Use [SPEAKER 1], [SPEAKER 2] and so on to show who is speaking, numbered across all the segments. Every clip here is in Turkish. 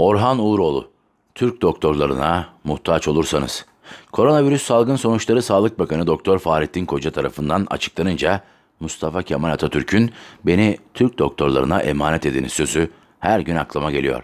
[SPEAKER 1] Orhan Uğuroğlu, Türk doktorlarına muhtaç olursanız. Koronavirüs salgın sonuçları Sağlık Bakanı Doktor Fahrettin Koca tarafından açıklanınca Mustafa Kemal Atatürk'ün beni Türk doktorlarına emanet ediniz sözü her gün aklıma geliyor.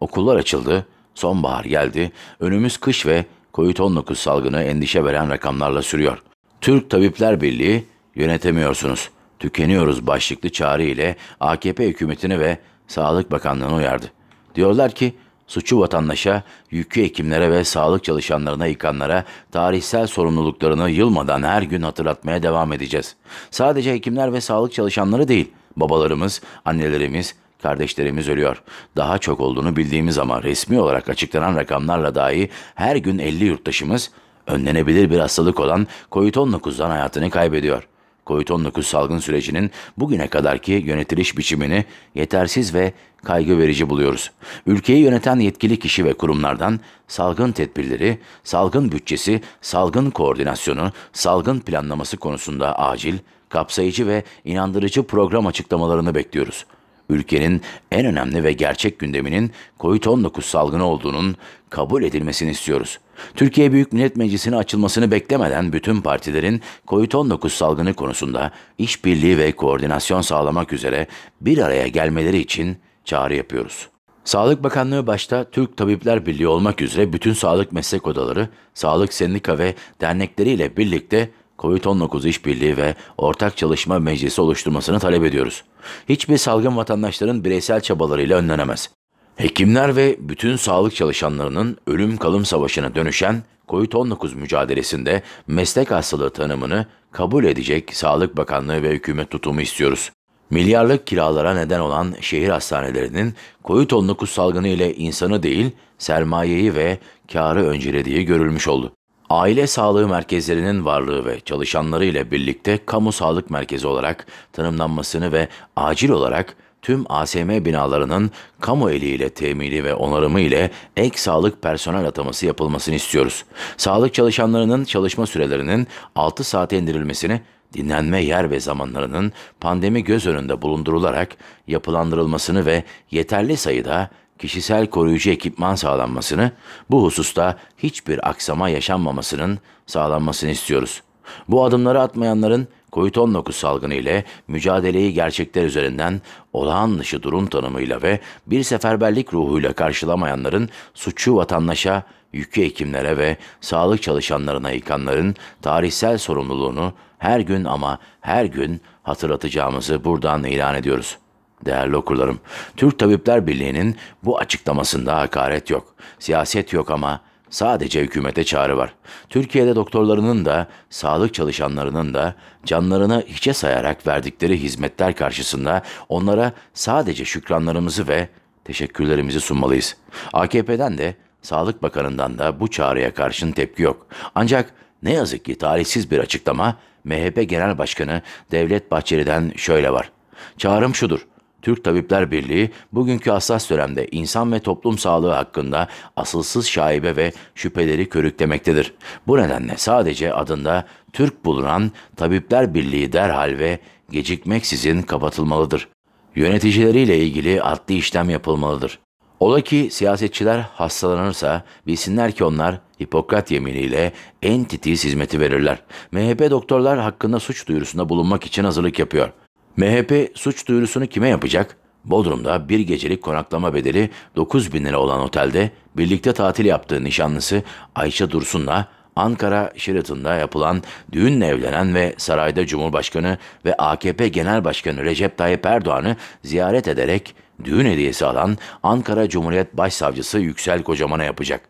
[SPEAKER 1] Okullar açıldı, sonbahar geldi, önümüz kış ve COVID-19 salgını endişe veren rakamlarla sürüyor. Türk Tabipler Birliği yönetemiyorsunuz, tükeniyoruz başlıklı çağrı ile AKP hükümetini ve Sağlık Bakanlığı'nı uyardı. Diyorlar ki suçu vatandaşa, yükü hekimlere ve sağlık çalışanlarına yıkanlara tarihsel sorumluluklarını yılmadan her gün hatırlatmaya devam edeceğiz. Sadece hekimler ve sağlık çalışanları değil, babalarımız, annelerimiz, kardeşlerimiz ölüyor. Daha çok olduğunu bildiğimiz ama resmi olarak açıklanan rakamlarla dahi her gün 50 yurttaşımız önlenebilir bir hastalık olan COVID-19'dan hayatını kaybediyor.'' COVID-19 salgın sürecinin bugüne kadarki yönetiliş biçimini yetersiz ve kaygı verici buluyoruz. Ülkeyi yöneten yetkili kişi ve kurumlardan salgın tedbirleri, salgın bütçesi, salgın koordinasyonu, salgın planlaması konusunda acil, kapsayıcı ve inandırıcı program açıklamalarını bekliyoruz.'' ülkenin en önemli ve gerçek gündeminin COVID-19 salgını olduğunun kabul edilmesini istiyoruz. Türkiye Büyük Millet Meclisini açılmasını beklemeden bütün partilerin COVID-19 salgını konusunda işbirliği ve koordinasyon sağlamak üzere bir araya gelmeleri için çağrı yapıyoruz. Sağlık Bakanlığı başta Türk Tabipler Birliği olmak üzere bütün sağlık meslek odaları, sağlık sendika ve dernekleriyle birlikte COVID-19 İşbirliği ve Ortak Çalışma Meclisi oluşturmasını talep ediyoruz. Hiçbir salgın vatandaşların bireysel çabalarıyla önlenemez. Hekimler ve bütün sağlık çalışanlarının ölüm kalım savaşına dönüşen COVID-19 mücadelesinde meslek hastalığı tanımını kabul edecek Sağlık Bakanlığı ve hükümet tutumu istiyoruz. Milyarlık kiralara neden olan şehir hastanelerinin COVID-19 salgını ile insanı değil, sermayeyi ve karı öncelediği görülmüş oldu. Aile sağlığı merkezlerinin varlığı ve çalışanları ile birlikte kamu sağlık merkezi olarak tanımlanmasını ve acil olarak tüm ASM binalarının kamu eliyle temini ve onarımı ile ek sağlık personel ataması yapılmasını istiyoruz. Sağlık çalışanlarının çalışma sürelerinin 6 saate indirilmesini, dinlenme yer ve zamanlarının pandemi göz önünde bulundurularak yapılandırılmasını ve yeterli sayıda kişisel koruyucu ekipman sağlanmasını, bu hususta hiçbir aksama yaşanmamasının sağlanmasını istiyoruz. Bu adımları atmayanların COVID-19 salgını ile mücadeleyi gerçekler üzerinden olağan dışı durum tanımıyla ve bir seferberlik ruhuyla karşılamayanların suçu vatandaşa, yükü hekimlere ve sağlık çalışanlarına yıkanların tarihsel sorumluluğunu her gün ama her gün hatırlatacağımızı buradan ilan ediyoruz.'' Değerli okurlarım, Türk Tabipler Birliği'nin bu açıklamasında hakaret yok. Siyaset yok ama sadece hükümete çağrı var. Türkiye'de doktorlarının da, sağlık çalışanlarının da canlarını hiçe sayarak verdikleri hizmetler karşısında onlara sadece şükranlarımızı ve teşekkürlerimizi sunmalıyız. AKP'den de, Sağlık Bakanı'ndan da bu çağrıya karşın tepki yok. Ancak ne yazık ki talihsiz bir açıklama MHP Genel Başkanı Devlet Bahçeli'den şöyle var. Çağrım şudur. Türk Tabipler Birliği bugünkü hassas dönemde insan ve toplum sağlığı hakkında asılsız şaibe ve şüpheleri körüklemektedir. Bu nedenle sadece adında Türk bulunan Tabipler Birliği derhal ve gecikmeksizin kapatılmalıdır. Yöneticileriyle ilgili adli işlem yapılmalıdır. Ola ki siyasetçiler hastalanırsa bilsinler ki onlar Hipokrat yeminiyle en titiz hizmeti verirler. MHP doktorlar hakkında suç duyurusunda bulunmak için hazırlık yapıyor. MHP suç duyurusunu kime yapacak? Bodrum'da bir gecelik konaklama bedeli 9 bin lira olan otelde birlikte tatil yaptığı nişanlısı Ayşe Dursun'la Ankara Sheraton'da yapılan düğünle evlenen ve sarayda Cumhurbaşkanı ve AKP Genel Başkanı Recep Tayyip Erdoğan'ı ziyaret ederek düğün hediyesi alan Ankara Cumhuriyet Başsavcısı Yüksel Kocaman'a yapacak.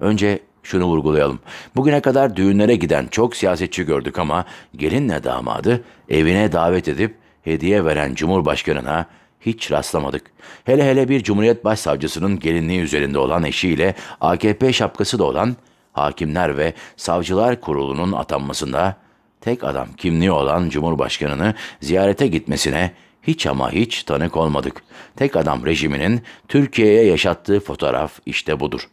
[SPEAKER 1] Önce şunu vurgulayalım. Bugüne kadar düğünlere giden çok siyasetçi gördük ama gelinle damadı evine davet edip hediye veren Cumhurbaşkanı'na hiç rastlamadık. Hele hele bir Cumhuriyet Başsavcısının gelinliği üzerinde olan eşiyle AKP şapkası da olan Hakimler ve Savcılar Kurulu'nun atanmasında tek adam kimliği olan Cumhurbaşkanı'nı ziyarete gitmesine hiç ama hiç tanık olmadık. Tek adam rejiminin Türkiye'ye yaşattığı fotoğraf işte budur.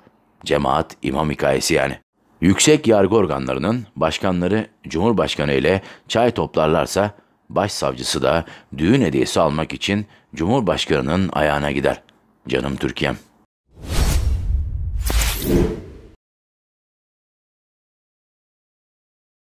[SPEAKER 1] Cemaat imam hikayesi yani. Yüksek yargı organlarının başkanları Cumhurbaşkanı ile çay toplarlarsa Başsavcısı da düğün hediyesi almak için Cumhurbaşkanı'nın ayağına gider. Canım Türkiye'm.''